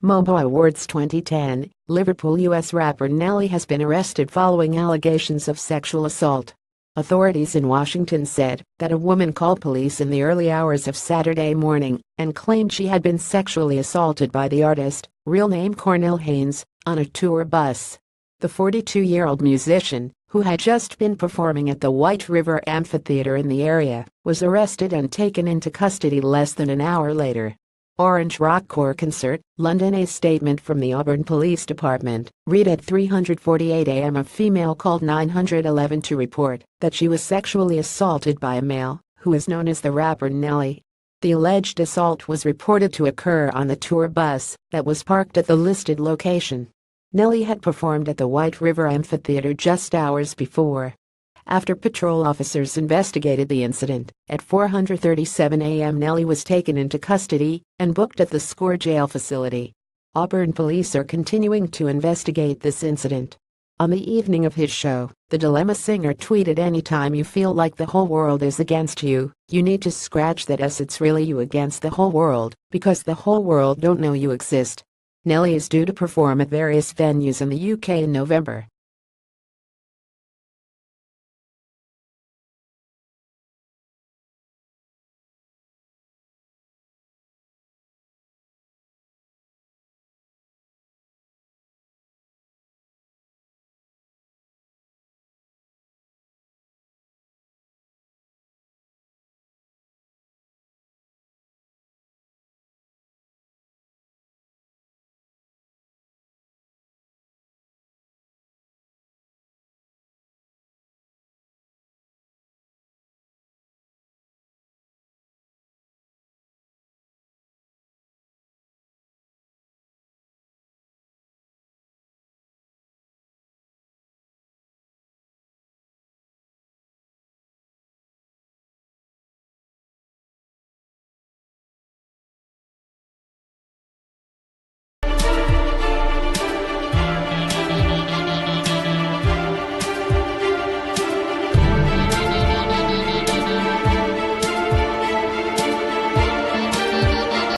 MOBA Awards 2010, Liverpool US rapper Nelly has been arrested following allegations of sexual assault. Authorities in Washington said that a woman called police in the early hours of Saturday morning and claimed she had been sexually assaulted by the artist, real name Cornell Haynes, on a tour bus. The 42-year-old musician, who had just been performing at the White River Amphitheater in the area, was arrested and taken into custody less than an hour later. Orange Rock Corps concert, London A statement from the Auburn Police Department, read at 348 am a female called 911 to report that she was sexually assaulted by a male, who is known as the rapper Nelly. The alleged assault was reported to occur on the tour bus that was parked at the listed location. Nelly had performed at the White River Amphitheater just hours before. After patrol officers investigated the incident, at 4.37 a.m. Nellie was taken into custody and booked at the SCORE jail facility. Auburn police are continuing to investigate this incident. On the evening of his show, the Dilemma singer tweeted anytime you feel like the whole world is against you, you need to scratch that S it's really you against the whole world, because the whole world don't know you exist. Nelly is due to perform at various venues in the UK in November.